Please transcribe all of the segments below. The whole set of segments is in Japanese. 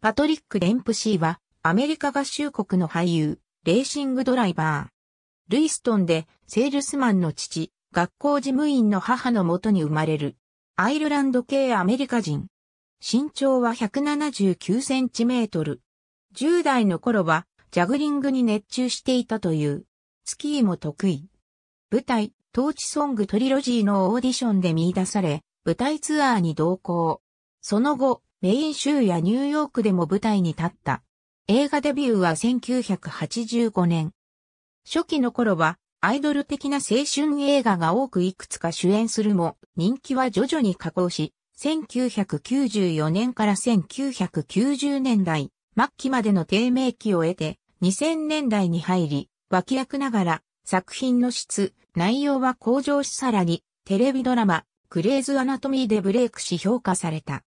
パトリック・デンプシーは、アメリカ合衆国の俳優、レーシングドライバー。ルイストンで、セールスマンの父、学校事務員の母のもとに生まれる。アイルランド系アメリカ人。身長は179センチメートル。10代の頃は、ジャグリングに熱中していたという。スキーも得意。舞台、トーチソングトリロジーのオーディションで見出され、舞台ツアーに同行。その後、メイン州やニューヨークでも舞台に立った。映画デビューは1985年。初期の頃はアイドル的な青春映画が多くいくつか主演するも、人気は徐々に下降し、1994年から1990年代末期までの低迷期を得て、2000年代に入り、脇役ながら作品の質、内容は向上しさらに、テレビドラマ、クレイズアナトミーでブレイクし評価された。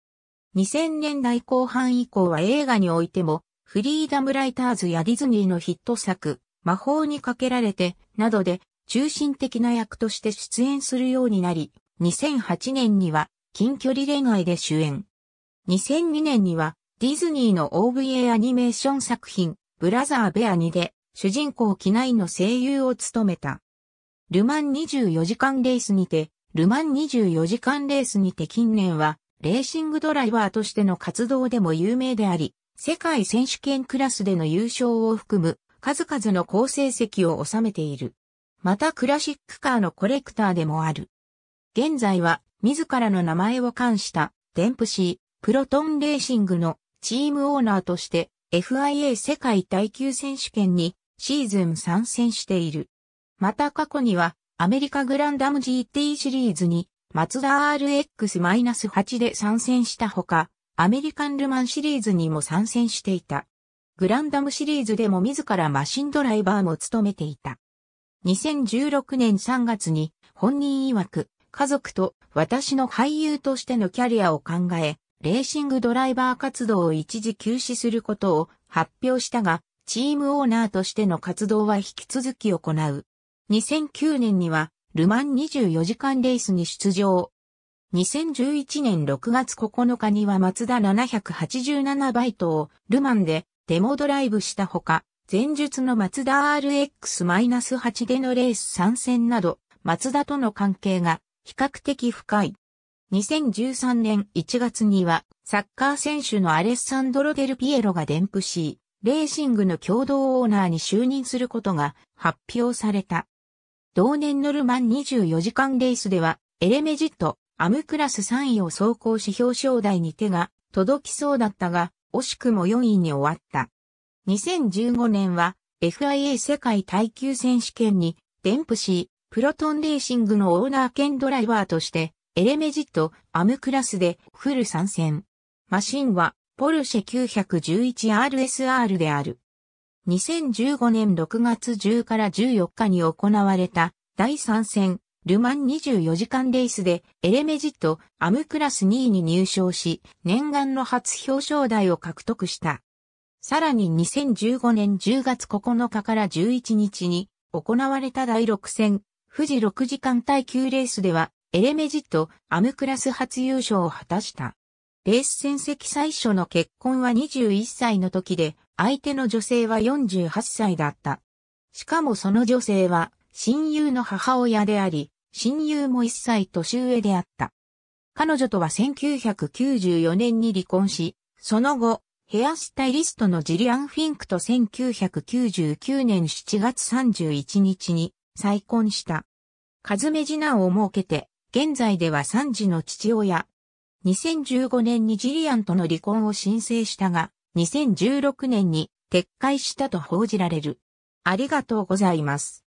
2000年代後半以降は映画においても、フリーダムライターズやディズニーのヒット作、魔法にかけられて、などで、中心的な役として出演するようになり、2008年には、近距離恋愛で主演。2002年には、ディズニーの OVA アニメーション作品、ブラザーベア2で、主人公機内の声優を務めた。ルマン24時間レースにて、ルマン24時間レースにて近年は、レーシングドライバーとしての活動でも有名であり、世界選手権クラスでの優勝を含む数々の好成績を収めている。またクラシックカーのコレクターでもある。現在は自らの名前を冠したデンプシー、プロトンレーシングのチームオーナーとして FIA 世界耐久選手権にシーズン参戦している。また過去にはアメリカグランダム GT シリーズにマツダ RX-8 で参戦したほか、アメリカンルマンシリーズにも参戦していた。グランダムシリーズでも自らマシンドライバーも務めていた。2016年3月に本人曰く家族と私の俳優としてのキャリアを考え、レーシングドライバー活動を一時休止することを発表したが、チームオーナーとしての活動は引き続き行う。2009年にはルマン24時間レースに出場。2011年6月9日にはマツダ787バイトをルマンでデモドライブしたほか、前述のマツダ RX-8 でのレース参戦など、マツダとの関係が比較的深い。2013年1月にはサッカー選手のアレッサンドロ・デルピエロが伝布し、レーシングの共同オーナーに就任することが発表された。同年のルマン24時間レースでは、エレメジット、アムクラス3位を走行し表彰台に手が届きそうだったが、惜しくも4位に終わった。2015年は FIA 世界耐久選手権にデンプシー、プロトンレーシングのオーナー兼ドライバーとして、エレメジット、アムクラスでフル参戦。マシンはポルシェ 911RSR である。2015年6月10から14日に行われた第3戦、ルマン24時間レースでエレメジットアムクラス2位に入賞し、念願の初表彰台を獲得した。さらに2015年10月9日から11日に行われた第6戦、富士6時間耐久レースでは、エレメジットアムクラス初優勝を果たした。レース戦績最初の結婚は21歳の時で、相手の女性は48歳だった。しかもその女性は、親友の母親であり、親友も1歳年上であった。彼女とは1994年に離婚し、その後、ヘアスタイリストのジリアン・フィンクと1999年7月31日に再婚した。カズメ次男を設けて、現在では3児の父親、2015年にジリアンとの離婚を申請したが、2016年に撤回したと報じられる。ありがとうございます。